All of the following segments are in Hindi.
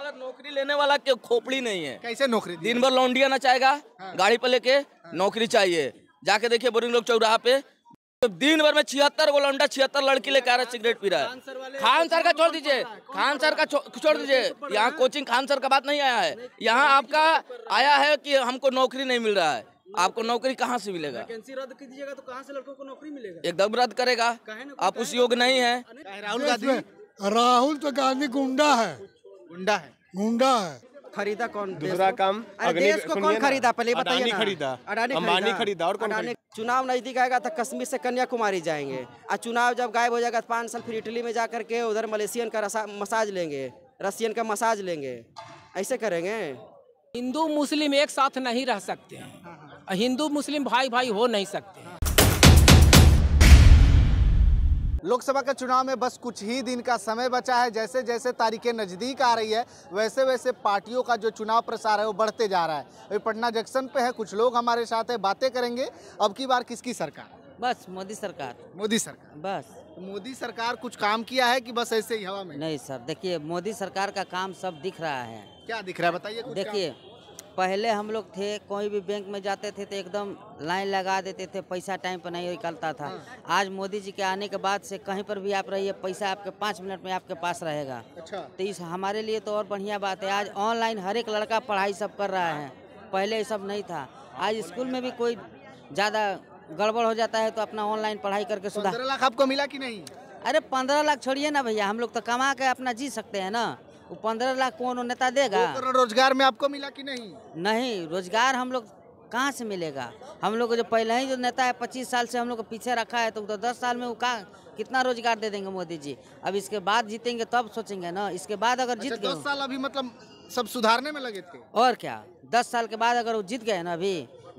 अगर नौकरी लेने वाला के खोपड़ी नहीं है कैसे नौकरी दिन भर लौंडिया ना चाहेगा हाँ। गाड़ी पे लेके हाँ। नौकरी चाहिए जाके देखिए बोरिंग लोग चौराहा पे दिन भर में छिहत्तर वो लौंडा छिहत्तर लड़की लेके आ रहा है सिगरेट पी रहा है खान सर का छोड़ दीजिए खान सर का छोड़ दीजिए यहाँ कोचिंग खान सर का बात नहीं आया है यहाँ आपका आया है की हमको नौकरी नहीं मिल रहा है आपको नौकरी कहाँ से मिलेगा कैंसी रद्द तो कहाँ से लड़कों को नौकरी मिलेगा एकदम रद्द करेगा आप उस योग नहीं है राहुल गांधी राहुल तो गांधी गुंडा है गुंडा है गुंडा है खरीदा कौन दूसरा काम अरे देश को कौन खरीदा पहले बताइए खरीदा अडानी खरीदा और कौन चुनाव नजदीक आएगा तो कश्मीर से कन्याकुमारी जाएंगे और चुनाव जब गायब हो जाएगा तो पाँच साल फिर इटली में जा करके उधर मलेशियन का मसाज लेंगे रशियन का मसाज लेंगे ऐसे करेंगे हिंदू मुस्लिम एक साथ नहीं रह सकते हैं हिंदू मुस्लिम भाई भाई हो नहीं सकते लोकसभा के चुनाव में बस कुछ ही दिन का समय बचा है जैसे जैसे तारीखें नज़दीक आ रही है वैसे वैसे पार्टियों का जो चुनाव प्रसार है वो बढ़ते जा रहा है अभी पटना जंक्शन पे है कुछ लोग हमारे साथ है बातें करेंगे अब की बार किसकी सरकार बस मोदी सरकार मोदी सरकार बस तो मोदी सरकार कुछ काम किया है कि बस ऐसे ही हवा में नहीं सर देखिए मोदी सरकार का काम सब दिख रहा है क्या दिख रहा है बताइए देखिए पहले हम लोग थे कोई भी बैंक में जाते थे तो एकदम लाइन लगा देते थे पैसा टाइम पर नहीं निकलता था आज मोदी जी के आने के बाद से कहीं पर भी आप रहिए पैसा आपके पाँच मिनट में आपके पास रहेगा अच्छा तो इस हमारे लिए तो और बढ़िया बात है आज ऑनलाइन हर एक लड़का पढ़ाई सब कर रहा है पहले ये सब नहीं था आज स्कूल में भी कोई ज़्यादा गड़बड़ हो जाता है तो अपना ऑनलाइन पढ़ाई करके सुधार लाख आपको मिला कि नहीं अरे पंद्रह लाख छोड़िए ना भैया हम लोग तो कमा के अपना जी सकते हैं ना वो पंद्रह लाख कौन नेता देगा तो रोजगार में आपको मिला कि नहीं नहीं रोजगार हम लोग कहाँ से मिलेगा हम लोग जो पहले ही जो नेता है पच्चीस साल से हम लोग को पीछे रखा है तो, उधर दस साल में वो कहाँ कितना रोजगार दे देंगे मोदी जी अब इसके बाद जीतेंगे तब सोचेंगे ना इसके बाद अगर अच्छा, जीत गए दस साल अभी मतलब सब सुधारने में लगे थे और क्या दस साल के बाद अगर वो जीत गए ना अभी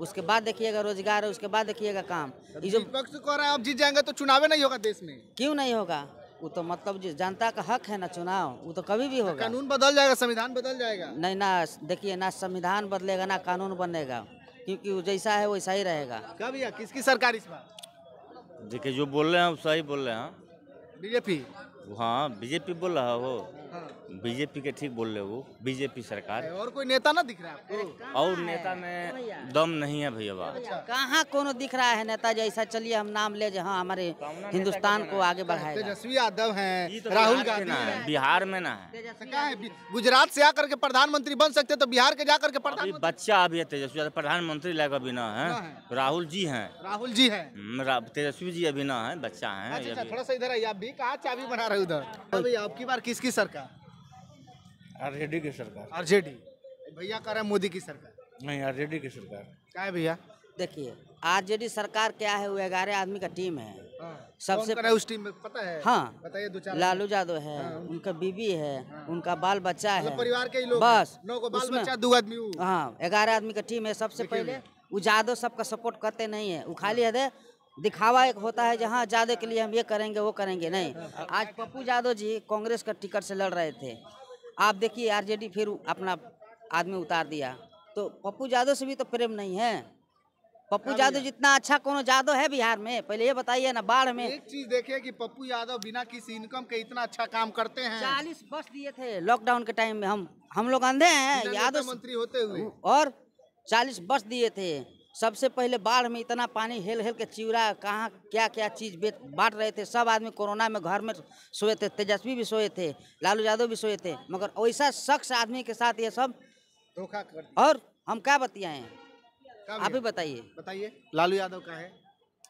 उसके बाद देखिएगा रोजगार है उसके बाद देखिएगा काम ये जो विपक्ष को आप जीत जाएंगे तो चुनावे नहीं होगा देश में क्यों नहीं होगा वो तो मतलब जनता का हक है ना चुनाव वो तो कभी भी तो होगा कानून बदल जाएगा संविधान बदल जाएगा नहीं ना देखिए ना संविधान बदलेगा ना कानून बनेगा क्योंकि वो जैसा है वैसा ही रहेगा कब भैया किसकी सरकार इस बार देखिए जो बोल रहे हैं सही बोल रहे हैं बीजेपी हाँ बीजेपी बोल रहा वो हाँ। बीजेपी के ठीक बोल रहे वो बीजेपी सरकार और कोई नेता ना दिख रहा है आपको और नेता में दम नहीं है भैया बाबा अच्छा। कहाँ कोनो दिख रहा है नेता जैसा चलिए हम नाम ले जहाँ हमारे तो हिंदुस्तान को आगे बढ़ाए तेजस्वी यादव तो है राहुल गांधी बिहार में ना है तो गुजरात से आकर के प्रधानमंत्री बन सकते तो बिहार के जाकर के प्रधान बच्चा अभी है तेजस्वी यादव प्रधानमंत्री लगा अभी न है राहुल जी है राहुल जी है हम्म, तेजस्वी जी अभी न है बच्चा है अच्छा, अच्छा, थोड़ा सा इधर आइए आप भी कहा चाबी बना रहे उधर आपकी बार किसकी सरकार आरजेडी की सरकार आरजेडी भैया कह रहे हैं मोदी की सरकार नहीं आरजेडी की सरकार क्या है भैया देखिए आरजेडी सरकार क्या है वो ग्यारह आदमी का टीम है हाँ। सबसे उस टीम में पता है हाँ बताइए दो चार लालू यादव है हाँ। उनका बीबी है हाँ। उनका बाल बच्चा मतलब है परिवार के लोग बस को बाल बच्चा दो आदमी हाँ ग्यारह आदमी का टीम है सबसे पहले वो यादव सबका सपोर्ट करते नहीं है वो खाली है दिखावा एक होता है जहाँ यादव के लिए हम ये करेंगे वो करेंगे नहीं हाँ। आज पप्पू यादव जी कांग्रेस का टिकट से लड़ रहे थे आप देखिए आरजेडी फिर अपना आदमी उतार दिया तो पप्पू यादव से भी तो प्रेम नहीं है पप्पू यादव जितना अच्छा कोनो यादव है बिहार में पहले ये बताइए ना बाढ़ में एक चीज देखिए कि पप्पू यादव बिना किसी इनकम के इतना अच्छा काम करते हैं चालीस बस दिए थे लॉकडाउन के टाइम में हम हम लोग अंधे हैं यादव मंत्री होते हुए और चालीस बस दिए थे सबसे पहले बाढ़ में इतना पानी हेल हेल के चिवरा कहाँ क्या क्या चीज़ बांट रहे थे सब आदमी कोरोना में घर में सोए थे तेजस्वी भी सोए थे लालू यादव भी सोए थे मगर वैसा शख्स आदमी के साथ ये सब धोखा कर और हम क्या है आप ही बताइए बताइए लालू यादव का है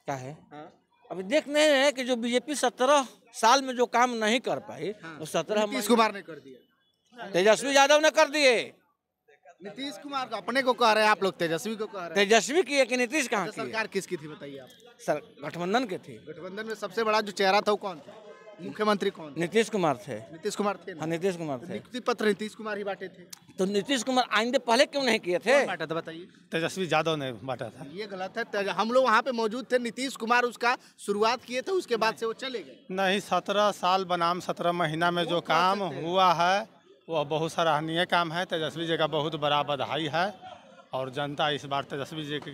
क्या है हाँ? अभी देख रहे कि जो बीजेपी सत्रह साल में जो काम नहीं कर पाई हाँ। वो सत्रह कुमार ने कर दिया तेजस्वी यादव ने कर दिए नीतीश कुमार तो अपने को कह रहे हैं आप लोग तेजस्वी को कह रहे हैं तेजस्वी की है कि नीतीश कहाँ सरकार किसकी थी बताइए आप सर गठबंधन के थी गठबंधन में सबसे बड़ा जो चेहरा था वो कौन था मुख्यमंत्री कौन नीतीश कुमार थे नीतीश कुमार थे हाँ नीतीश कुमार थे नियुक्ति पत्र नीतीश कुमार ही बांटे थे तो नीतीश कुमार आइंदे पहले क्यों नहीं किए थे बांटा था बताइए तेजस्वी यादव ने बांटा था ये गलत है हम लोग वहाँ पे मौजूद थे नीतीश कुमार उसका शुरुआत किए थे उसके बाद से वो चले गए नहीं सत्रह साल बनाम सत्रह महीना में जो काम हुआ है वह बहुत सराहनीय काम है तेजस्वी जी का बहुत बड़ा बधाई है और जनता इस बार तेजस्वी जी की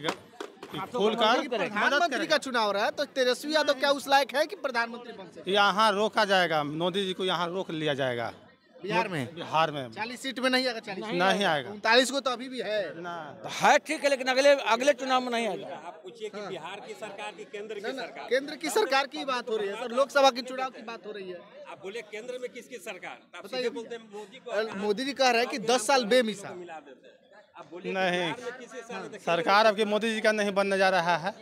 खोल प्रधानमंत्री का चुनाव रहा है तो तेजस्वी यादव क्या उस लायक है कि प्रधानमंत्री बन यहाँ रोका जाएगा मोदी जी को यहाँ रोक लिया जाएगा बिहार में बिहार में चालीस सीट में नहीं आएगा चालीस नहीं आएगा उनतालीस को तो अभी भी है तो है ठीक है लेकिन अगले अगले चुनाव में नहीं आएगा आप पूछिए कि हाँ। बिहार की सरकार की केंद्र की सरकार केंद्र की सरकार की बात हो रही है सर लोकसभा के चुनाव की बात हो रही है आप बोले केंद्र में किसकी सरकार तो मोदी जी कह रहे हैं की दस साल बेमिसाल नहीं हाँ, सरकार अब मोदी जी का नहीं बनने जा रहा है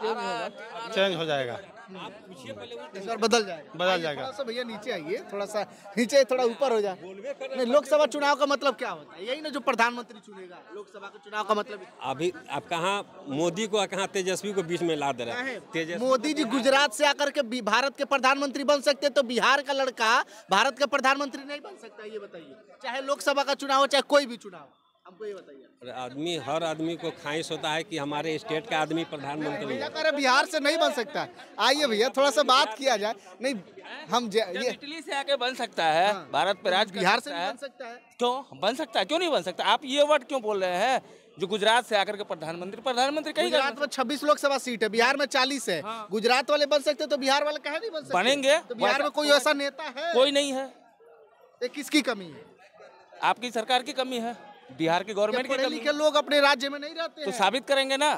चेंज हो जाएगा इस बार बदल जाएगा बदल जाएगा थोड़ा सा भैया नीचे आइए थोड़ा सा नीचे थोड़ा ऊपर हो जाए नहीं लोकसभा चुनाव का मतलब क्या होता है यही ना जो प्रधानमंत्री चुनेगा लोकसभा के चुनाव का मतलब अभी आप कहाँ मोदी को कहाँ तेजस्वी को बीच में ला दे रहे हैं मोदी जी गुजरात से आकर के भारत के प्रधानमंत्री बन सकते तो बिहार का लड़का भारत का प्रधानमंत्री नहीं बन सकता ये बताइए चाहे लोकसभा का चुनाव हो चाहे कोई भी चुनाव हमको ये बताइए आदमी हर आदमी को खाइश होता है कि हमारे स्टेट का आदमी प्रधानमंत्री भैया बिहार से नहीं बन सकता आइए भैया थोड़ा सा बात किया जाए नहीं हम ये इटली से आके बन सकता है हाँ। भारत पर तो राज बिहार से बन सकता है क्यों तो बन सकता है क्यों नहीं बन सकता आप ये वर्ड क्यों बोल रहे हैं जो गुजरात से आकर के प्रधानमंत्री प्रधानमंत्री कहीं गुजरात में छब्बीस लोकसभा सीट है बिहार में चालीस है हाँ। गुजरात वाले बन सकते तो बिहार वाले कहा नहीं बन सकते बनेंगे तो बिहार में कोई ऐसा नेता है कोई नहीं है किसकी कमी है आपकी सरकार की कमी है बिहार की गवर्नमेंट के लिखे लोग अपने राज्य में नहीं रहते तो साबित करेंगे ना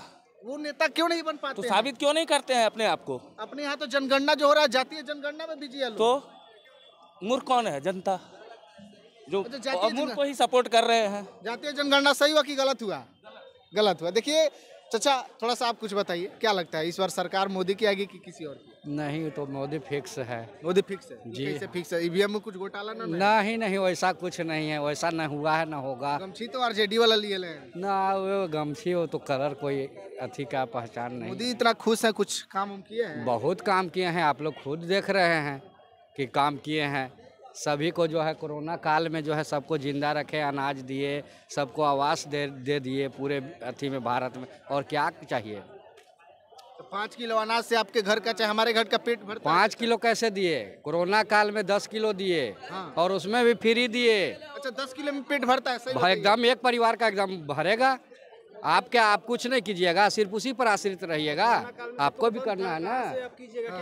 वो नेता क्यों नहीं बन पाते तो साबित क्यों नहीं करते हैं अपने आप को अपने यहाँ तो जनगणना जो हो रहा है जातीय जनगणना में बिजी तो मूर्ख कौन है जनता जो अच्छा, मूर्ख को ही सपोर्ट कर रहे हैं जातीय जनगणना सही हुआ कि गलत हुआ गलत हुआ देखिए चाचा थोड़ा सा आप कुछ बताइए क्या लगता है इस बार सरकार मोदी की आएगी कि किसी और की नहीं तो मोदी फिक्स है मोदी फिक्स है जी तो कैसे फिक्स है ईवीएम e में कुछ घोटाला ना नहीं नहीं वैसा कुछ नहीं है वैसा ना हुआ है ना होगा गमछी तो आरजेडी वाला लिए ले ना वो गमछी हो तो कलर कोई अथी का पहचान नहीं मोदी इतना खुश है कुछ काम किए हैं बहुत काम किए हैं आप लोग खुद देख रहे हैं कि काम किए हैं सभी को जो है कोरोना काल में जो है सबको ज़िंदा रखे अनाज दिए सबको आवास दे दे दिए पूरे अथी में भारत में और क्या चाहिए तो पाँच किलो अनाज से आपके घर का चाहे हमारे घर का पेट भर पाँच किलो कैसे दिए कोरोना काल में दस किलो दिए हाँ। और उसमें भी फ्री दिए अच्छा दस किलो में पेट भरता है हाँ, एकदम एक परिवार का एकदम भरेगा आप क्या आप कुछ नहीं कीजिएगा सिर्फ उसी पर आश्रित रहिएगा आपको भी करना है ना कीजिएगा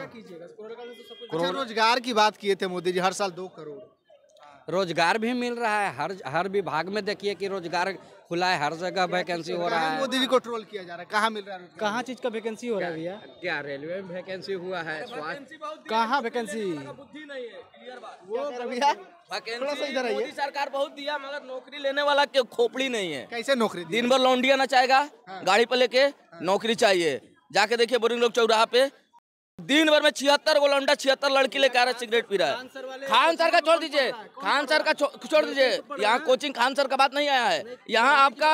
अच्छा, रोजगार की बात किए थे मोदी जी हर साल दो करोड़ रोजगार भी मिल रहा है हर हर विभाग में देखिए कि रोजगार खुला है हर जगह वैकेंसी हो रहा है मोदी जी को ट्रोल किया जा रहा है कहाँ मिल रहा है कहाँ चीज का वैकेंसी हो रहा है भैया क्या रेलवे में वैकेंसी हुआ है कहाँ वैकेंसी तो सरकार बहुत दिया मगर नौकरी लेने वाला खोपड़ी नहीं है कैसे नौकरी दिन भर लौंडिया ना चाहेगा हाँ। गाड़ी पे लेके हाँ। नौकरी चाहिए जाके देखिए बोरिंग लोग चौराहा पे दिन भर में छिहत्तर गो लंडा छिहत्तर लड़की लेकर आ रहा है सिगरेट पी रहा है खान सर का छोड़ दीजिए खान सर का छोड़ दीजिए यहाँ कोचिंग खान सर का बात नहीं आया है यहाँ आपका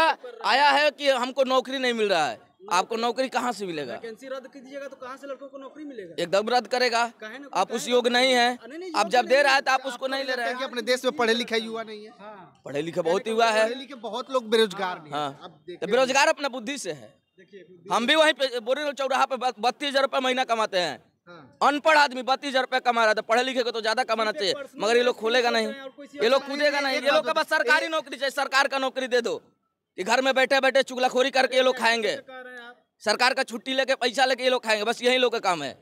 आया है कि हमको नौकरी नहीं मिल रहा है आपको नौकरी कहाँ से मिलेगा रद्द तो कहाँ से लड़कों को नौकरी मिलेगा एकदम रद्द करेगा आप उस योग नहीं है आप जब तो दे रहा है तो आप उसको नहीं ले रहे हैं अपने देश में पढ़े लिखे युवा नहीं है हाँ। पढ़े लिखे बहुत तो युवा है बहुत लोग बेरोजगार हाँ तो बेरोजगार अपना बुद्धि से है हम भी वहीं बोरे चौराहा पे बत्तीस हजार रुपए महीना कमाते हैं हाँ। अनपढ़ आदमी बत्तीस हजार रुपए कमा रहा था तो पढ़े लिखे को तो ज्यादा कमाना चाहिए मगर ये लोग खोलेगा नहीं ये लोग कूदेगा नहीं ये लोग का तो बस सरकारी नौकरी चाहिए सरकार का नौकरी दे दो कि घर में बैठे बैठे चुगलाखोरी करके ये लोग खाएंगे सरकार का छुट्टी लेके पैसा लेके ये लोग खाएंगे बस यही लोग का काम है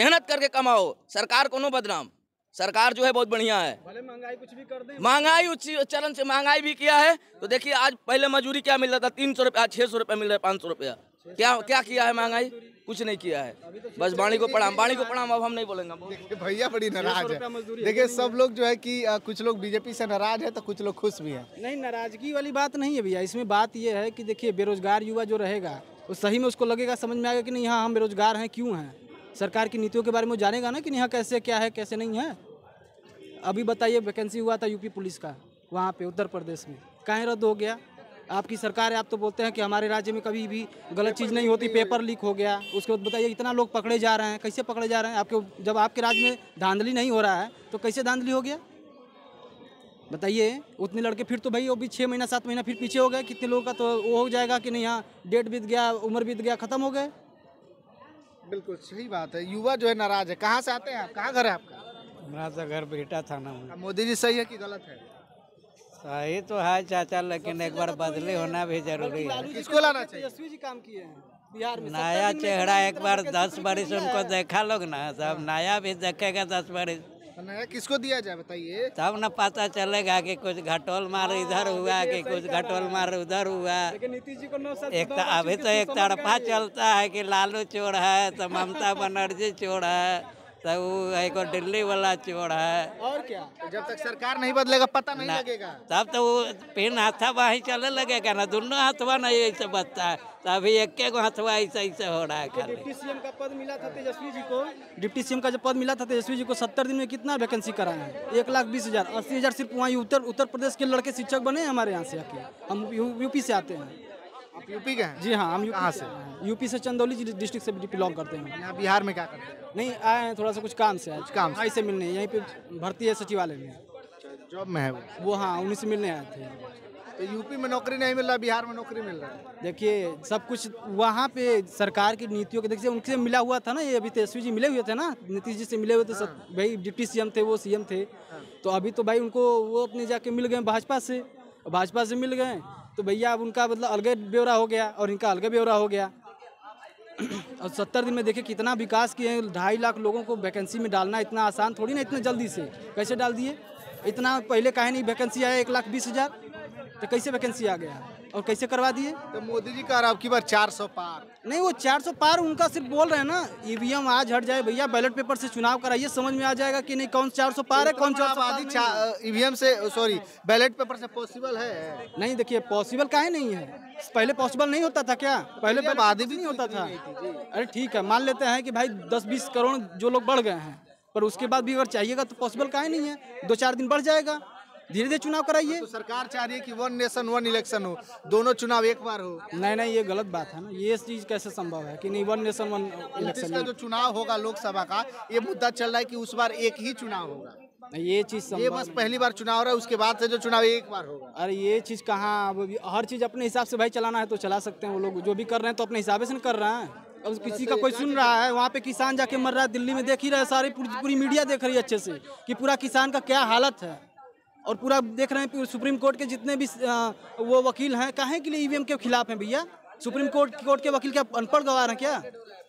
मेहनत करके कमाओ सरकार को नो बदनाम सरकार जो है बहुत बढ़िया है महंगाई कुछ भी कर दे महंगाई उच्च चरण से महंगाई भी किया है तो देखिए आज पहले मजूरी क्या मिल रहा था तीन सौ रुपया छह सौ रुपया मिल रहा है पाँच सौ रुपया क्या क्या किया है महंगाई कुछ नहीं किया है तो बस बाणी को प्रणाम बाणी को प्रणाम अब हम नहीं बोलेंगे भैया बड़ी नाराज है देखिए सब लोग जो है कि कुछ लोग बीजेपी से नाराज है तो कुछ लोग खुश भी हैं नहीं नाराजगी वाली बात नहीं है भैया इसमें बात यह है कि देखिए बेरोजगार युवा जो रहेगा वो सही में उसको लगेगा समझ में आएगा कि नहीं हाँ हम बेरोजगार हैं क्यों हैं सरकार की नीतियों के बारे में जानेगा ना कि यहाँ कैसे क्या है कैसे नहीं है अभी बताइए वैकेंसी हुआ था यूपी पुलिस का वहाँ पे उत्तर प्रदेश में कहीं रद्द हो गया आपकी सरकार है आप तो बोलते हैं कि हमारे राज्य में कभी भी गलत चीज़ नहीं होती पेपर लीक हो गया उसके बाद बताइए इतना लोग पकड़े जा रहे हैं कैसे पकड़े जा रहे हैं आपके जब आपके राज्य में धांधली नहीं हो रहा है तो कैसे धांधली हो गया बताइए उतने लड़के फिर तो भाई वो भी छः महीना सात महीना फिर पीछे हो गए कितने लोगों का तो वो हो जाएगा कि नहीं यहाँ डेट बीत गया उम्र बीत गया ख़त्म हो गए बिल्कुल सही बात है युवा जो है नाराज़ है कहाँ से आते हैं आप कहाँ घर है आपका हमारा तो घर बेटा था ना मोदी जी सही है कि गलत है सही तो है चाचा लेकिन एक बार बदली होना भी जरूरी है किसको लाना चाहिए जी काम किए हैं बिहार में नया चेहरा एक बार दस बरिश उनको देखा लोग ना सब नया भी देखेगा दस बरिश तो नया किसको दिया जाए बताइए तब ना पता चलेगा कि कुछ घटोल मार हाँ, इधर हुआ कि कुछ घटोल मार उधर हुआ नीतीश जी को नौ एक तो अभी तो एक तरफा चलता है कि लालू चोर है तो ममता बनर्जी चोर है तब तो एक और दिल्ली वाला चोर है और क्या तो जब तक सरकार नहीं बदलेगा पता नहीं लगेगा तब तो वो पेन हाथा वहीं चले लगेगा ना दोनों हाथवा नहीं ऐसे बचता है तो अभी एक गो हाथवा ऐसे ऐसे हो रहा है डिप्टी सीएम का पद मिला था तेजस्वी जी को डिप्टी सीएम का जो पद मिला था तेजस्वी जी को सत्तर दिन में कितना वैकेंसी कराए हैं एक लाख बीस हजार अस्सी हजार सिर्फ वहीं उत्तर उत्तर प्रदेश के लड़के शिक्षक बने हमारे यहाँ से आके हम यूपी से आते हैं आप यूपी के हैं जी हाँ हम कहाँ से यूपी से चंदौली डिस्ट्रिक्ट से बिलोंग करते हैं बिहार में क्या करते हैं नहीं आए हैं थोड़ा सा कुछ काम से कुछ काम से मिलने यहीं पे भर्ती है सचिवालय में जॉब में है वो वो हाँ उन्हीं से मिलने आए थे तो यूपी में नौकरी नहीं मिल रहा बिहार में नौकरी मिल रहा है देखिए सब कुछ वहाँ पे सरकार की नीतियों के देखिए उनसे मिला हुआ था ना ये अभी तेजस्वी तो जी मिले हुए थे ना नीतीश जी से मिले हुए थे हाँ। भाई डिप्टी सीएम थे वो सीएम थे हाँ। तो अभी तो भाई उनको वो अपने जाके मिल गए भाजपा से भाजपा से मिल गए तो भैया अब उनका मतलब अलग ब्यौरा हो गया और इनका अलग ब्यौरा हो गया और सत्तर दिन में देखिए कितना विकास किए हैं ढाई लाख लोगों को वैकेंसी में डालना इतना आसान थोड़ी ना इतना जल्दी से कैसे डाल दिए इतना पहले काहे नहीं वैकेंसी आया एक लाख बीस हज़ार तो कैसे वैकेंसी आ गया और कैसे करवा दिए तो मोदी जी का आपकी बार सौ पार नहीं वो चार सौ पार उनका सिर्फ बोल रहे हैं ना ईवीएम आज हट जाए भैया बैलेट पेपर से चुनाव कराइए समझ में आ जाएगा कि नहीं कौन चार सौ पार है कौन चार सौ तो ईवीएम से सॉरी बैलेट पेपर से पॉसिबल है नहीं देखिए पॉसिबल काहे नहीं है पहले पॉसिबल नहीं होता था क्या पहले आबादी भी नहीं होता था अरे ठीक है मान लेते हैं कि भाई दस बीस करोड़ जो लोग बढ़ गए हैं पर उसके बाद भी अगर चाहिएगा तो पॉसिबल काहे नहीं है दो चार दिन बढ़ जाएगा धीरे धीरे चुनाव कराइए तो सरकार चाह रही है कि वन नेशन वन इलेक्शन हो दोनों चुनाव एक बार हो नहीं नहीं ये गलत बात है ना ये चीज कैसे संभव है कि नहीं वन नेशन वन इलेक्शन का जो चुनाव होगा लोकसभा का ये मुद्दा चल रहा है कि उस बार एक ही चुनाव होगा ये चीज ये बस पहली बार चुनाव रहा है उसके बाद से जो चुनाव एक बार होगा अरे ये चीज कहाँ हर चीज अपने हिसाब से भाई चलाना है तो चला सकते हैं वो लोग जो भी कर रहे हैं तो अपने हिसाब से कर रहे हैं अब अच्छा, किसी तो का कोई सुन रहा है वहाँ पे किसान जाके मर रहा है दिल्ली में देख ही रहे सारी पूरी मीडिया देख रही है अच्छे से कि पूरा किसान का क्या हालत है और पूरा देख रहे हैं सुप्रीम कोर्ट के जितने भी वो वकील हैं कहें के लिए ई e के खिलाफ हैं भैया सुप्रीम कोर्ट कोर्ट के वकील क्या अनपढ़ गवार हैं क्या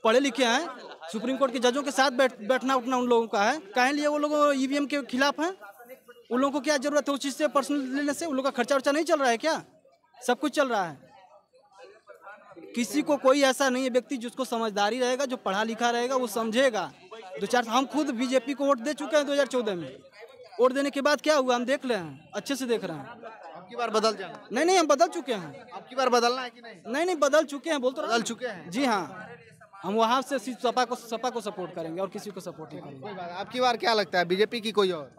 पढ़े लिखे हैं सुप्रीम कोर्ट के जजों के साथ बैठ बैठना उठना उन लोगों का है कहें लिए वो लोग ई e के खिलाफ हैं उन लोगों को क्या जरूरत है उस चीज़ से पर्सनल लेने से उन लोगों का खर्चा वर्चा नहीं चल रहा है क्या सब कुछ चल रहा है किसी को कोई ऐसा नहीं है व्यक्ति जिसको समझदारी रहेगा जो पढ़ा लिखा रहेगा वो समझेगा दो चार हम खुद बीजेपी को वोट दे चुके हैं 2014 में वोट देने के बाद क्या हुआ हम देख रहे हैं अच्छे से देख रहे हैं आपकी बार बदल जाए नहीं नहीं हम बदल चुके हैं आपकी बार बदलना है कि नहीं नहीं नहीं बदल चुके हैं बोल तो बदल चुके हैं जी हाँ हम वहाँ से सपा को सपा को सपोर्ट करेंगे और किसी को सपोर्ट नहीं करेंगे आपकी बार क्या लगता है बीजेपी की कोई और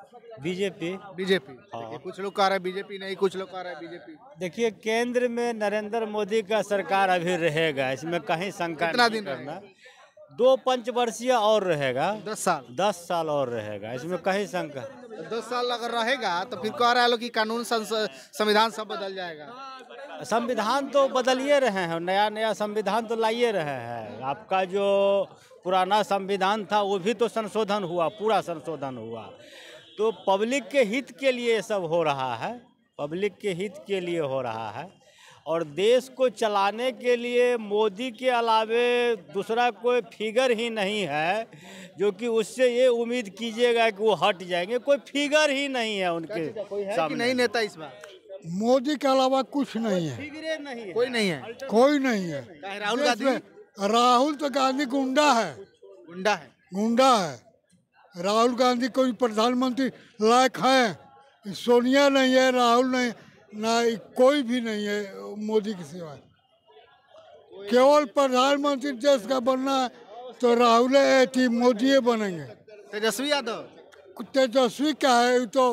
बीजेपी बीजेपी हाँ। कुछ लोग कह रहे हैं बीजेपी नहीं कुछ लोग कह रहे हैं बीजेपी देखिए केंद्र में नरेंद्र मोदी का सरकार अभी रहेगा इसमें कहीं शंका कितना दिन करना दो पंच वर्षीय और रहेगा दस साल दस साल और रहेगा इसमें कहीं शंका दस साल अगर रहेगा तो फिर कह रहा है लोग कि कानून संविधान सब बदल जाएगा संविधान तो बदलिए रहे हैं नया नया संविधान तो लाइए रहे हैं आपका जो पुराना संविधान था वो भी तो संशोधन हुआ पूरा संशोधन हुआ तो पब्लिक के हित के लिए सब हो रहा है पब्लिक के हित के लिए हो रहा है और देश को चलाने के लिए मोदी के अलावे दूसरा कोई फिगर ही नहीं है जो कि उससे ये उम्मीद कीजिएगा कि वो हट जाएंगे कोई फिगर ही नहीं है उनके कोई है सामने नहीं नेता इस बार मोदी के अलावा कुछ नहीं है नहीं है कोई नहीं है कोई नहीं है राहुल गांधी राहुल तो गांधी गुंडा है गुंडा है गुंडा है राहुल गांधी कोई प्रधानमंत्री लायक है सोनिया नहीं है राहुल नहीं ना कोई भी नहीं है मोदी के सिवा केवल प्रधानमंत्री देश का बनना है तो राहुल मोदी बनेंगे तेजस्वी यादव तेजस्वी क्या है तो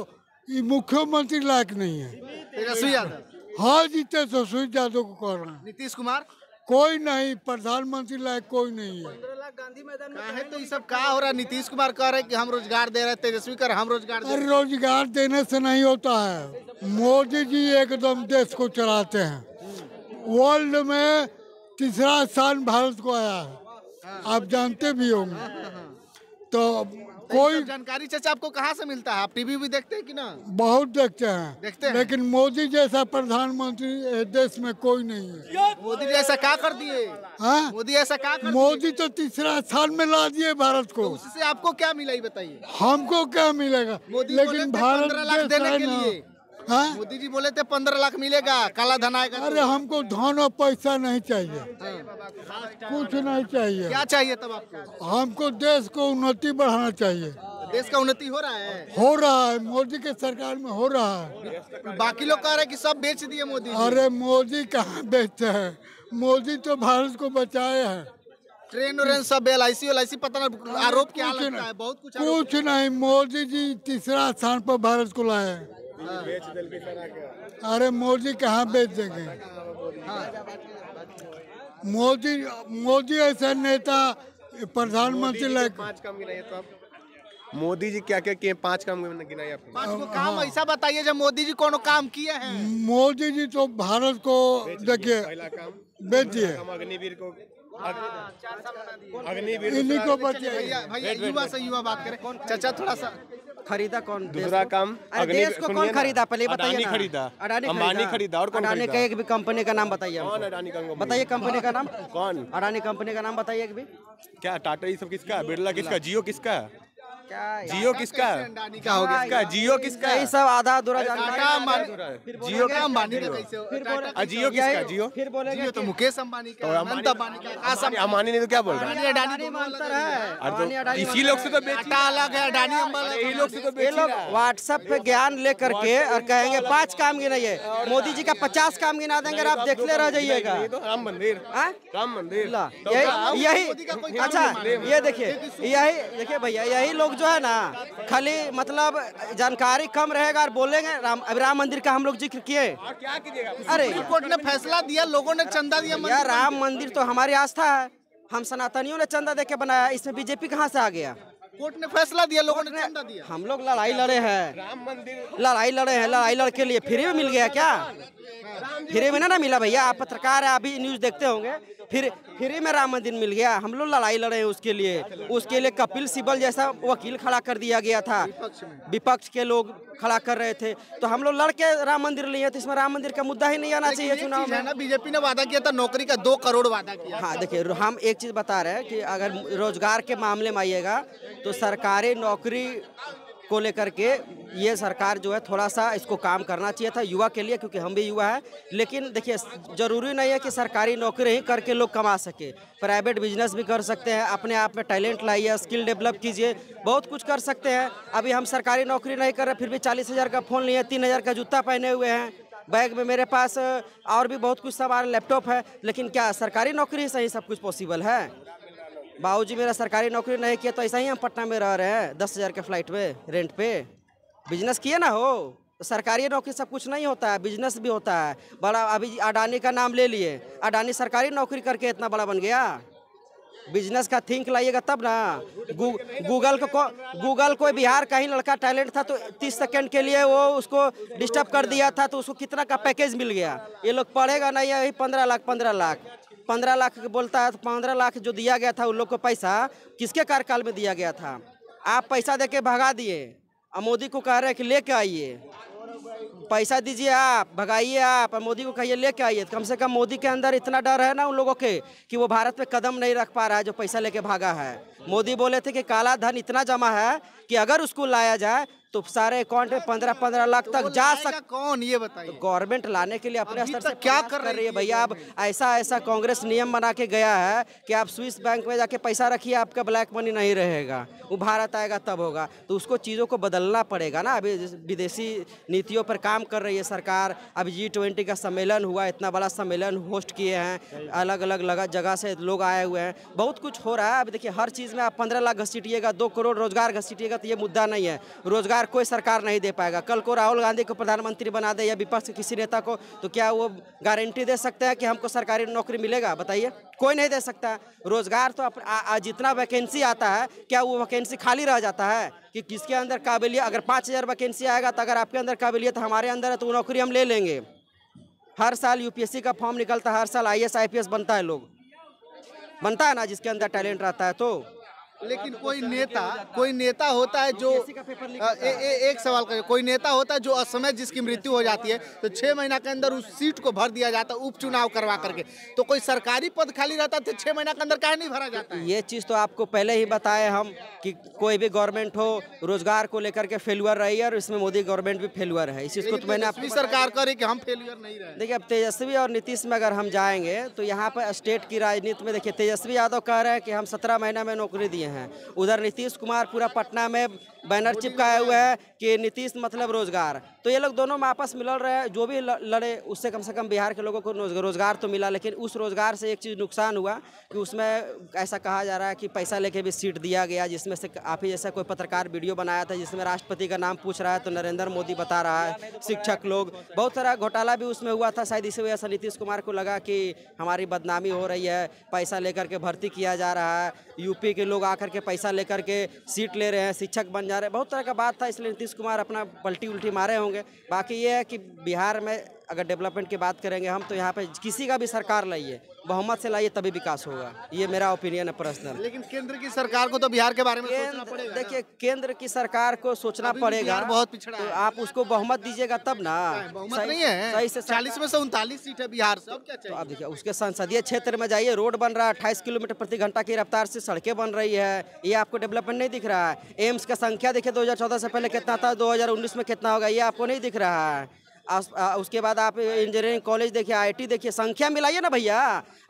मुख्यमंत्री लायक नहीं है तेजस्वी यादव हाँ जी तेजस्वी यादव को कह रहा हैं नीतीश कुमार कोई नहीं प्रधानमंत्री लायक कोई नहीं है गांधी मैदान में तो ये सब कहा हो रहा है नीतीश कुमार कह रहे हैं कि हम रोजगार दे रहे तेजस्वी कर हम रोजगार दे रहे रोजगार देने से नहीं होता है मोदी जी एकदम देश को चलाते हैं वर्ल्ड में तीसरा स्थान भारत को आया है आप जानते भी होंगे तो तो कोई जानकारी चाचा आपको कहाँ से मिलता है आप टीवी भी देखते हैं कि ना बहुत देखते हैं देखते हैं लेकिन मोदी जैसा प्रधानमंत्री देश में कोई नहीं है मोदी ऐसा क्या कर दिए हाँ? मोदी ऐसा क्या मोदी तो तीसरा स्थान में ला दिए भारत को तो उससे आपको क्या मिला बताइए हमको क्या मिलेगा लेकिन भारत देने के लिए हाँ? मोदी जी बोले थे पंद्रह लाख मिलेगा काला धन आएगा अरे हमको धन और पैसा नहीं चाहिए कुछ नहीं चाहिए क्या चाहिए तब आपको हमको देश को उन्नति बढ़ाना चाहिए देश का उन्नति हो रहा है हो रहा है मोदी के सरकार में हो रहा है बाकी लोग कह रहे हैं कि सब बेच दिए मोदी अरे मोदी कहाँ बेचते हैं मोदी तो भारत को बचाए हैं ट्रेन उरेन सब L I C L I सी पता नहीं आरोप क्या लगता है बहुत कुछ कुछ नहीं मोदी जी तीसरा स्थान पर भारत को लाए हैं हाँ। अरे मोदी कहाँ बेच देंगे हाँ। मोदी मोदी ऐसा नेता प्रधानमंत्री लायक तो मोदी जी क्या क्या किए पांच काम गिनाइए आप हाँ। काम ऐसा बताइए जब मोदी जी कोनो काम किए हैं मोदी जी तो भारत को देखिए बेचिए अग्निवीर को अग्निवीर इन्हीं को बचिए भैया युवा से युवा बात करें चाचा थोड़ा सा खरीदा कौन दूसरा काम अरे देश को कौन खरीदा पहले बताइए खरीदा अडानी खरीदा और कौन अडानी का एक भी कंपनी का नाम बताइए कौन अडानी बताइए कंपनी का नाम कौन अडानी कंपनी का नाम बताइए एक भी क्या टाटा ये सब किसका बिरला किसका जियो किसका क्या जियो किसका किसका जियो किसका ये सब आधा अधूरा जियो का अंबानी जियो किसका जियो फिर बोलेगा तो मुकेश अंबानी तो अंबानी ने तो क्या बोल रहा तो है तो इसी लोग से तो बेटा अलग है अडानी अंबानी लोग से तो ये लोग व्हाट्सएप पे ज्ञान लेकर के और कहेंगे पांच काम गिना ये मोदी जी का पचास काम गिना देंगे आप देख ले रह जाइएगा राम मंदिर हाँ? राम मंदिर यही यही अच्छा ये देखिए यही देखिए भैया यही लोग जो है ना खाली मतलब जानकारी कम रहेगा और बोलेंगे राम अभी राम मंदिर का हम लोग जिक्र किए हाँ, अरे कोर्ट ने फैसला दिया लोगों ने चंदा दिया यार राम मंदिर तो हमारी आस्था है हम सनातनियों ने चंदा दे के बनाया इसमें बीजेपी कहाँ से आ गया कोर्ट ने फैसला दिया लोगों ने चंदा दिया हम लोग लड़ाई लड़े हैं राम मंदिर लड़ाई लड़े हैं लड़ाई लड़के लिए फ्री में मिल गया क्या हाँ, फ्री में ना ना मिला भैया आप पत्रकार है अभी न्यूज देखते होंगे फिर फ्री में राम मंदिर मिल गया हम लोग लड़ाई लड़े हैं उसके लिए उसके लिए कपिल सिब्बल जैसा वकील खड़ा कर दिया गया था विपक्ष के लोग खड़ा कर रहे थे तो हम लोग लड़के राम मंदिर लिए तो इसमें राम मंदिर का मुद्दा ही नहीं आना चाहिए चुनाव में बीजेपी ने वादा किया था नौकरी का दो करोड़ वादा किया हाँ देखिए हम एक चीज़ बता रहे हैं कि अगर रोजगार के मामले में आइएगा तो सरकारी नौकरी को लेकर के ये सरकार जो है थोड़ा सा इसको काम करना चाहिए था युवा के लिए क्योंकि हम भी युवा हैं लेकिन देखिए ज़रूरी नहीं है कि सरकारी नौकरी ही करके लोग कमा सके प्राइवेट बिजनेस भी कर सकते हैं अपने आप में टैलेंट लाइए स्किल डेवलप कीजिए बहुत कुछ कर सकते हैं अभी हम सरकारी नौकरी नहीं कर रहे फिर भी चालीस हज़ार का फ़ोन लिए तीन हज़ार का जूता पहने हुए हैं बैग में मेरे पास और भी बहुत कुछ सामान लैपटॉप है लेकिन क्या सरकारी नौकरी से ही सब कुछ पॉसिबल है जी मेरा सरकारी नौकरी नहीं किया तो ऐसा ही हम पटना में रह रहे हैं दस हज़ार के फ्लाइट पे रेंट पे बिजनेस किए ना हो तो सरकारी नौकरी सब कुछ नहीं होता है बिजनेस भी होता है बड़ा अभी अडानी का नाम ले लिए अडानी सरकारी नौकरी करके इतना बड़ा बन गया बिजनेस का थिंक लाइएगा तब ना गू, गूगल को गूगल को बिहार का ही लड़का टैलेंट था तो तीस सेकंड के लिए वो उसको डिस्टर्ब कर दिया था तो उसको कितना का पैकेज मिल गया ये लोग पढ़ेगा नहीं यही पंद्रह लाख पंद्रह लाख पंद्रह लाख बोलता है तो पंद्रह लाख जो दिया गया था उन लोग को पैसा किसके कार्यकाल में दिया गया था आप पैसा दे के भगा दिए और मोदी को कह रहे हैं कि लेके आइए पैसा दीजिए आप भगाइए आप और मोदी को कहिए लेके आइए तो कम से कम मोदी के अंदर इतना डर है ना उन लोगों के कि वो भारत में कदम नहीं रख पा रहा है जो पैसा लेके भागा है मोदी बोले थे कि काला धन इतना जमा है कि अगर उसको लाया जाए तो सारे अकाउंट में पंद्रह पंद्रह लाख तक जा तो सकते कौन ये बताइए गवर्नमेंट तो लाने के लिए अपने स्तर से क्या कर रही है भैया अब ऐसा ऐसा कांग्रेस नियम बना के गया है कि आप स्विस बैंक में जाके पैसा रखिए आपका ब्लैक मनी नहीं रहेगा वो भारत आएगा तब होगा तो उसको चीज़ों को बदलना पड़ेगा ना अभी विदेशी नीतियों पर काम कर रही है सरकार अभी जी ट्वेंटी का सम्मेलन हुआ इतना बड़ा सम्मेलन होस्ट किए हैं अलग अलग लगा जगह से लोग आए हुए हैं बहुत कुछ हो रहा है अभी देखिए हर चीज़ में आप पंद्रह लाख घसीटिएगा दो करोड़ रोजगार घसीटिएगा तो ये मुद्दा नहीं है रोजगार अधिकार कोई सरकार नहीं दे पाएगा कल को राहुल गांधी को प्रधानमंत्री बना दे या विपक्ष के किसी नेता को तो क्या वो गारंटी दे सकते हैं कि हमको सरकारी नौकरी मिलेगा बताइए कोई नहीं दे सकता रोजगार तो अप, आ, आ, जितना वैकेंसी आता है क्या वो वैकेंसी खाली रह जाता है कि किसके अंदर काबिलियत अगर पाँच हज़ार वैकेंसी आएगा तो अगर आपके अंदर काबिलियत हमारे अंदर है तो वो नौकरी हम ले लेंगे हर साल यूपीएससी का फॉर्म निकलता है हर साल आई एस बनता है लोग बनता है ना जिसके अंदर टैलेंट रहता है तो लेकिन तो कोई नेता कोई नेता होता है हाँ, जो ए, ए, एक सवाल करें कोई नेता होता है जो असमय जिसकी मृत्यु हो जाती है तो छः महीना के अंदर उस सीट को भर दिया जाता है उपचुनाव करवा करके तो कोई सरकारी पद खाली रहता तो छः महीना के अंदर कहा नहीं भरा जाता ये चीज़ तो आपको पहले ही बताए हम कि कोई भी गवर्नमेंट हो रोजगार को लेकर के फेलुअर रही है और इसमें मोदी गवर्नमेंट भी फेलुअर है इस चीज़ को तो मैंने अपनी सरकार करे कि हम फेलुअर नहीं रहे देखिए अब तेजस्वी और नीतीश में अगर हम जाएंगे तो यहाँ पर स्टेट की राजनीति में देखिए तेजस्वी यादव कह रहे हैं कि हम सत्रह महीना में नौकरी दिए हैं हैं उधर नीतीश कुमार पूरा पटना में बैनर चिपकाए हुए हैं कि नीतीश मतलब रोजगार तो ये लोग दोनों में आपस में लड़ रहे हैं जो भी लड़े उससे कम से कम बिहार के लोगों को रोजगार तो मिला लेकिन उस रोजगार से एक चीज़ नुकसान हुआ कि उसमें ऐसा कहा जा रहा है कि पैसा लेके भी सीट दिया गया जिसमें से आप ही जैसा कोई पत्रकार वीडियो बनाया था जिसमें राष्ट्रपति का नाम पूछ रहा है तो नरेंद्र मोदी बता रहा है शिक्षक लोग बहुत सारा घोटाला भी उसमें हुआ था शायद इसी वजह से नीतीश कुमार को लगा कि हमारी बदनामी हो रही है पैसा लेकर के भर्ती किया जा रहा है यूपी के लोग आकर के पैसा लेकर के सीट ले रहे हैं शिक्षक बन जा रहे हैं बहुत तरह का बात था इसलिए नीतीश कुमार अपना पलटी उल्टी मारे होंगे बाकी ये है कि बिहार में अगर डेवलपमेंट की बात करेंगे हम तो यहाँ पे किसी का भी सरकार लाइए बहुमत से लाइए तभी विकास होगा ये मेरा ओपिनियन है पर्सनल लेकिन केंद्र की सरकार को तो बिहार के बारे में देखिए केंद्र की सरकार को सोचना तो पड़ेगा बहुत पिछड़ा तो आप उसको बहुमत दीजिएगा तब ना चालीस में से उनतालीस सीट है बिहार से तो अब तो आप देखिए उसके संसदीय क्षेत्र में जाइए रोड बन रहा है अट्ठाईस किलोमीटर प्रति घंटा की रफ्तार से सड़कें बन रही है ये आपको डेवलपमेंट नहीं दिख रहा है एम्स का संख्या देखिए दो से पहले कितना था दो में कितना होगा ये आपको नहीं दिख रहा है उसके बाद आप इंजीनियरिंग कॉलेज देखिए आईटी देखिए संख्या मिलाइए ना भैया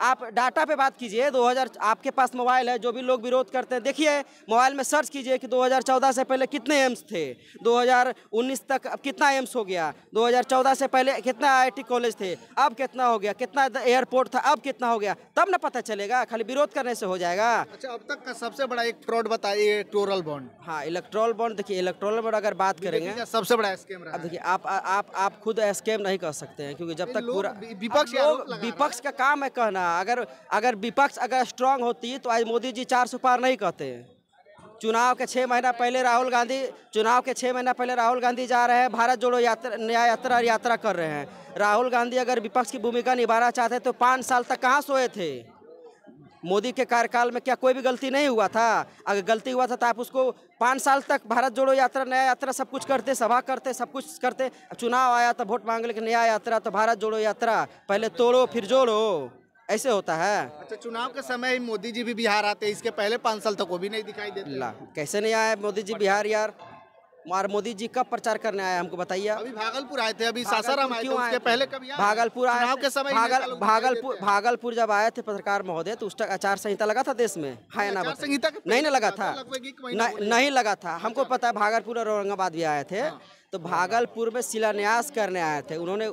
आप डाटा पे बात कीजिए 2000 आपके पास मोबाइल है जो भी लोग विरोध करते हैं देखिए मोबाइल में सर्च कीजिए कि 2014 से पहले कितने एम्स थे 2019 तक अब कितना एम्स हो गया 2014 से पहले कितना आई कॉलेज थे अब कितना हो गया कितना एयरपोर्ट था अब कितना हो गया तब ना पता चलेगा खाली विरोध करने से हो जाएगा अच्छा अब तक का सबसे बड़ा एक फ्रॉड बताइए इलेक्ट्रोरल बॉन्ड हाँ इलेक्ट्रोल बॉन्ड देखिए इलेक्ट्रोल बॉन्ड अगर बात करेंगे सबसे बड़ा स्कैम देखिए आप आप आप खुद स्कैम नहीं कर सकते हैं क्योंकि जब तक पूरा विपक्ष विपक्ष का काम है कहना अगर अगर विपक्ष अगर स्ट्रांग होती तो आज मोदी जी चार सौ पार नहीं कहते चुनाव के छः महीना पहले राहुल गांधी चुनाव के छः महीना पहले राहुल गांधी जा रहे हैं भारत जोड़ो यात्रा न्याय यात्रा यात्रा कर रहे हैं राहुल गांधी अगर विपक्ष की भूमिका निभाना चाहते तो पाँच साल तक कहाँ सोए थे मोदी के कार्यकाल में क्या कोई भी गलती नहीं हुआ था अगर गलती हुआ था तो आप उसको पाँच साल तक भारत जोड़ो यात्रा नया यात्रा सब कुछ करते सभा करते सब कुछ करते चुनाव आया तो वोट मांग लेकिन नया यात्रा तो भारत जोड़ो यात्रा पहले तोड़ो फिर जोड़ो ऐसे होता है अच्छा चुनाव के समय ही मोदी जी भी बिहार आते इसके पहले पाँच साल तक वो भी नहीं दिखाई देते कैसे नहीं आए मोदी जी बिहार यार मार मोदी जी कब प्रचार करने आया हमको बताइए अभी भागलपुर आए थे अभी सासाराम आए क्यों आए पहले कभी भागलपुर आए के समय भागल भागलपुर भागलपुर जब आए थे पत्रकार महोदय तो उस तक आचार संहिता लगा था देश में है ना संहिता नहीं ना लगा था नहीं लगा था हमको अच्छा। पता है भागलपुर और औरंगाबाद भी आए थे हाँ। तो भागलपुर में शिलान्यास करने आए थे उन्होंने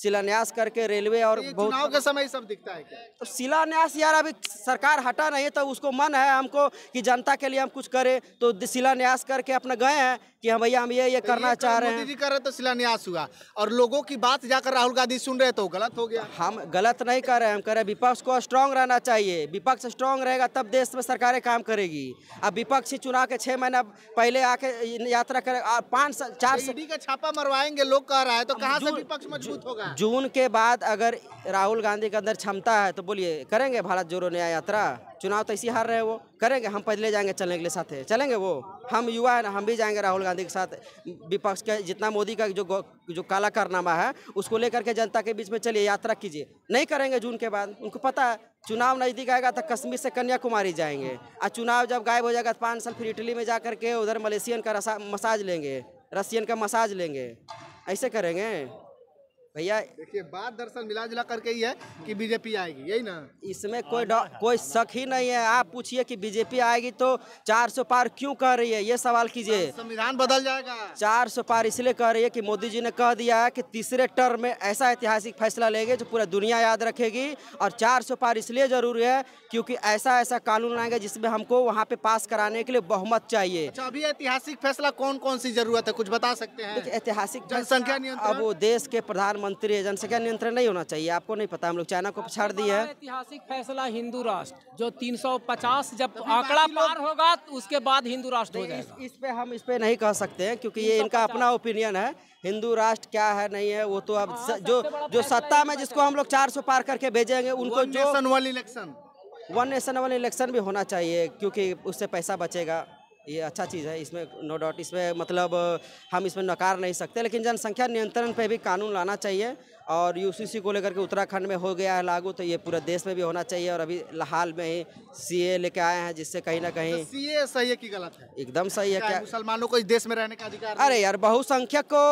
शिलान्यास करके रेलवे और तो चुनाव के समय सब दिखता है क्या तो शिलान्यास यार अभी सरकार हटा नहीं है तो उसको मन है हमको कि जनता के लिए हम कुछ करें तो शिलान्यास करके अपना गए हैं कि हाँ भैया हम ये ये तो करना चाह रहे हैं जी कर रहे तो शिलान्यास हुआ और लोगों की बात जाकर राहुल गांधी सुन रहे तो गलत हो गया हम गलत नहीं कर रहे हम कह रहे विपक्ष को स्ट्रांग रहना चाहिए विपक्ष स्ट्रांग रहेगा तब देश में सरकारें काम करेगी अब विपक्ष ही चुनाव के छः महीना पहले आके यात्रा करे पाँच साल चार साल तो का छापा मरवाएंगे लोग कह रहा है तो कहाँ से विपक्ष मजबूत होगा जून के बाद अगर राहुल गांधी के अंदर क्षमता है तो बोलिए करेंगे भारत जोड़ो न्याय यात्रा चुनाव तो ऐसी हार रहे वो करेंगे हम पहले जाएंगे चलने के लिए साथ है चलेंगे वो हम युवा है ना हम भी जाएंगे राहुल गांधी के साथ विपक्ष के जितना मोदी का जो जो काला कारनामा है उसको लेकर के जनता के बीच में चलिए यात्रा कीजिए नहीं करेंगे जून के बाद उनको पता है चुनाव नज़दीक आएगा तो कश्मीर से कन्याकुमारी जाएंगे और चुनाव जब गायब हो जाएगा तो पाँच साल फिर इटली में जा करके उधर मलेशियन का मसाज लेंगे रशियन का मसाज लेंगे ऐसे करेंगे भैया देखिए बात दरअसल मिला जुला करके ही है कि बीजेपी आएगी यही ना इसमें कोई कोई शक ही नहीं है आप पूछिए कि बीजेपी आएगी तो 400 पार क्यों कह रही है ये सवाल कीजिए हाँ, संविधान बदल जाएगा 400 पार इसलिए कह रही है कि मोदी जी ने कह दिया है कि तीसरे टर्म में ऐसा ऐतिहासिक फैसला लेंगे जो पूरा दुनिया याद रखेगी और चार पार इसलिए जरूरी है क्योंकि ऐसा ऐसा कानून आएगा जिसमें हमको वहाँ पे पास कराने के लिए बहुमत चाहिए अच्छा, अभी ऐतिहासिक फैसला कौन कौन सी जरूरत है कुछ बता सकते हैं ऐतिहासिक जनसंख्या अब देश के प्रधान प्रधानमंत्री है जनसंख्या नियंत्रण नहीं होना चाहिए आपको नहीं पता हम लोग चाइना को पछाड़ दिए है ऐतिहासिक फैसला हिंदू राष्ट्र जो 350 जब तो आंकड़ा पार होगा तो उसके बाद हिंदू राष्ट्र हो जाएगा इस, इस पे हम इस पे नहीं कह सकते हैं क्योंकि ये इनका अपना ओपिनियन है हिंदू राष्ट्र क्या है नहीं है वो तो अब हाँ, जो जो सत्ता में जिसको हम लोग चार पार करके भेजेंगे उनको जो election one nation one election भी होना चाहिए क्योंकि उससे पैसा बचेगा ये अच्छा चीज़ है इसमें नो डाउट इसमें मतलब हम इसमें नकार नहीं सकते लेकिन जनसंख्या नियंत्रण पर भी कानून लाना चाहिए और यूसीसी को लेकर के उत्तराखंड में हो गया है लागू तो ये पूरे देश में भी होना चाहिए और अभी हाल में ही सीए लेके आए हैं जिससे कहीं ना कहीं तो सीए सही है कि गलत है एकदम सही है क्या मुसलमानों को इस देश में रहने का अधिकार अरे यार बहुसंख्यक को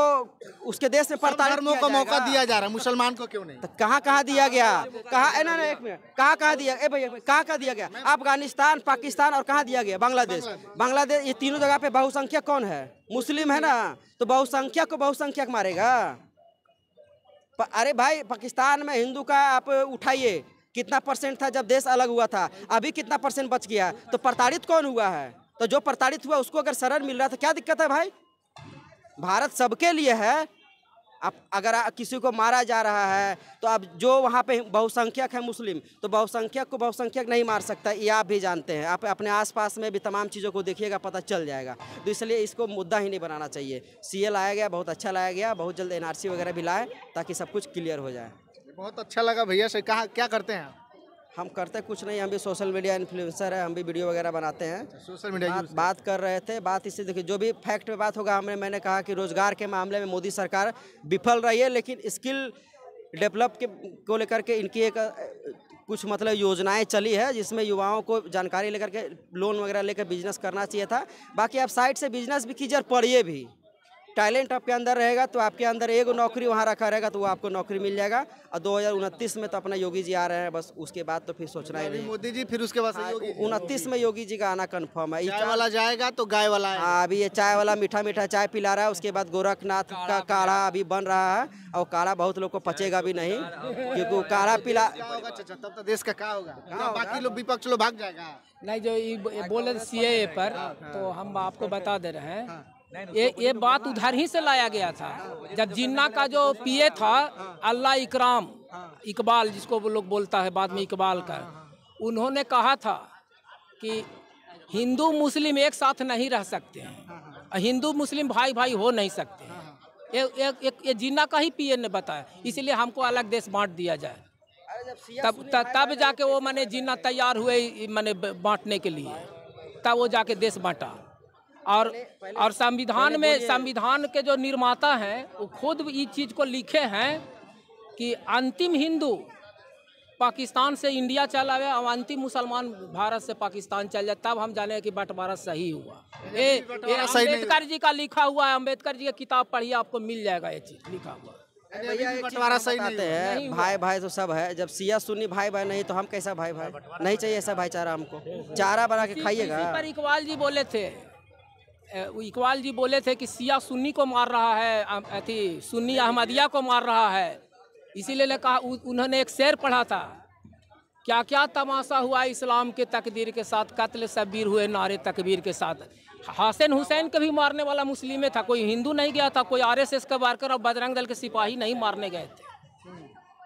उसके देश में प्रताड़ितों को मौका दिया जा रहा है मुसलमान को क्यों नहीं तो कहाँ कहाँ दिया गया कहाँ ना एक मिनट कहाँ कहाँ दिया भैया कहाँ कहाँ दिया गया अफगानिस्तान पाकिस्तान और कहाँ दिया गया बांग्लादेश बांग्लादेश ये तीनों जगह पे बहुसंख्यक कौन है मुस्लिम है ना तो बहुसंख्यक को बहुसंख्यक मारेगा अरे भाई पाकिस्तान में हिंदू का आप उठाइए कितना परसेंट था जब देश अलग हुआ था अभी कितना परसेंट बच गया तो प्रताड़ित कौन हुआ है तो जो प्रताड़ित हुआ उसको अगर शरण मिल रहा था तो क्या दिक्कत है भाई भारत सबके लिए है आप अगर किसी को मारा जा रहा है तो अब जो वहाँ पे बहुसंख्यक है मुस्लिम तो बहुसंख्यक को बहुसंख्यक नहीं मार सकता ये आप भी जानते हैं आप अपने आसपास में भी तमाम चीज़ों को देखिएगा पता चल जाएगा तो इसलिए इसको मुद्दा ही नहीं बनाना चाहिए सी लाया गया बहुत अच्छा लाया गया बहुत जल्द एन वगैरह भी लाए ताकि सब कुछ क्लियर हो जाए बहुत अच्छा लगा भैया से कहा क्या करते हैं हम करते कुछ नहीं हम भी सोशल मीडिया इन्फ्लुएंसर है हम भी वीडियो वगैरह बनाते हैं सोशल मीडिया अच्छा, बात, बात कर रहे थे बात इससे देखिए जो भी फैक्ट में बात होगा हमने मैंने कहा कि रोजगार के मामले में मोदी सरकार विफल रही है लेकिन स्किल डेवलप के को लेकर के इनकी एक कुछ मतलब योजनाएं चली है जिसमें युवाओं को जानकारी लेकर के लोन वगैरह लेकर बिजनेस करना चाहिए था बाकी आप साइड से बिजनेस भी कीजिए और पढ़िए भी टैलेंट आपके अंदर रहेगा तो आपके अंदर एक नौकरी वहाँ रखा रहेगा तो वो आपको नौकरी मिल जाएगा और दो में तो अपना योगी जी आ रहे हैं बस उसके बाद तो फिर सोचना ही नहीं मोदी जी फिर उसके बाद हाँ, तो उनतीस में योगी जी का आना कन्फर्म है चाय वाला जाएगा तो गाय वाला हाँ अभी ये चाय वाला मीठा मीठा चाय पिला रहा है उसके बाद गोरखनाथ का काढ़ा अभी बन रहा है और काढ़ा बहुत लोग को पचेगा तो भी नहीं क्योंकि काढ़ा पिला तब तो देश का क्या होगा बाकी लोग विपक्ष लोग भाग जाएगा नहीं जो बोले सी पर हाँ, हाँ। तो हम आपको बता दे रहे हैं ये ये तो बात उधर ही से लाया गया था हाँ, जब जिन्ना का जो पीए हाँ, था हाँ, अल्लाह इकराम इकबाल जिसको वो लोग बोलता है बाद में इकबाल का उन्होंने कहा था कि हिंदू मुस्लिम एक साथ नहीं रह सकते हैं हिंदू मुस्लिम भाई भाई हो नहीं सकते हैं ये ये ये जिन्ना का ही पीए ने बताया इसलिए हमको अलग देश बांट दिया जाए तब त, तब जाके वो मैंने जिन्ना तैयार हुए मैंने बांटने के लिए तब वो जाके देश बांटा और और संविधान में संविधान के जो निर्माता हैं वो खुद इस चीज़ को लिखे हैं कि अंतिम हिंदू पाकिस्तान से इंडिया चल आवे और अंतिम मुसलमान भारत से पाकिस्तान चल जाए तब हम जाने कि बंटवारा सही हुआ ये अम्बेडकर जी का लिखा हुआ है अम्बेडकर जी की किताब पढ़िए आपको मिल जाएगा ये चीज़ लिखा हुआ बंटवारा सही नहीं है भाई भाई तो सब है जब सिया सुनी भाई भाई नहीं तो हम कैसा भाई भाई नहीं चाहिए ऐसा भाईचारा हमको चारा बना के खाइएगा इकबाल जी बोले थे इकबाल जी बोले थे कि सिया सुन्नी को मार रहा है अथी सुन्नी अहमदिया को मार रहा है इसीलिए कहा उन्होंने एक शेर पढ़ा था क्या क्या तमाशा हुआ इस्लाम के तकदीर के साथ कत्ल शब्बीर हुए नारे तकबीर के साथ हसन हुसैन के भी मारने वाला मुस्लिम था कोई हिंदू नहीं गया था कोई आर एस एस का वारकर और बजरंग दल के सिपाही नहीं मारने गए थे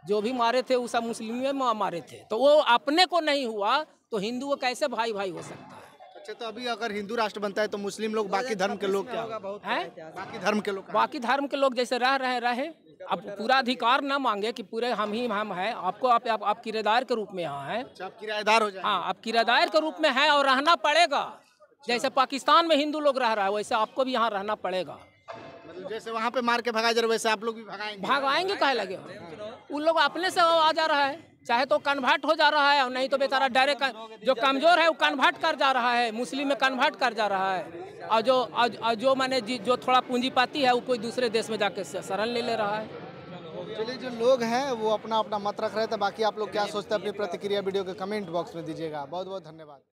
जो भी मारे थे वो सब मुस्लिम में मारे थे तो वो अपने को नहीं हुआ तो हिंदू वो कैसे भाई भाई हो सकता अच्छा तो अभी अगर हिंदू राष्ट्र बनता है तो मुस्लिम लोग बाकी धर्म के लोग क्या हैं बाकी धर्म के लोग बाकी धर्म के लोग जैसे रह रहे रहे अब पूरा अधिकार ना मांगे कि पूरे हम ही हम हैं आपको आप आप, आप किराएदार के रूप में यहाँ है अच्छा, आप हो जाए हाँ आप किरायेदार के रूप में है और रहना पड़ेगा जैसे पाकिस्तान में हिंदू लोग रह रहा है वैसे आपको भी यहाँ रहना पड़ेगा तो जैसे वहाँ पे मार के भगाए रहे वैसे आप लोग भी भगाएंगे भगवाएंगे कहे लगे उन लोग अपने से आ जा रहा है चाहे तो कन्वर्ट हो जा रहा है और नहीं तो बेचारा डायरेक्ट जो कमजोर है वो कन्वर्ट कर जा रहा है मुस्लिम में कन्वर्ट कर जा रहा है और जो और जो माने जो थोड़ा पूंजीपाती है वो कोई दूसरे देश में जाके शरण ले ले रहा है चलिए जो लोग हैं वो अपना अपना मत रख रहे थे बाकी आप लोग क्या सोचते हैं अपनी प्रतिक्रिया वीडियो के कमेंट बॉक्स में दीजिएगा बहुत बहुत धन्यवाद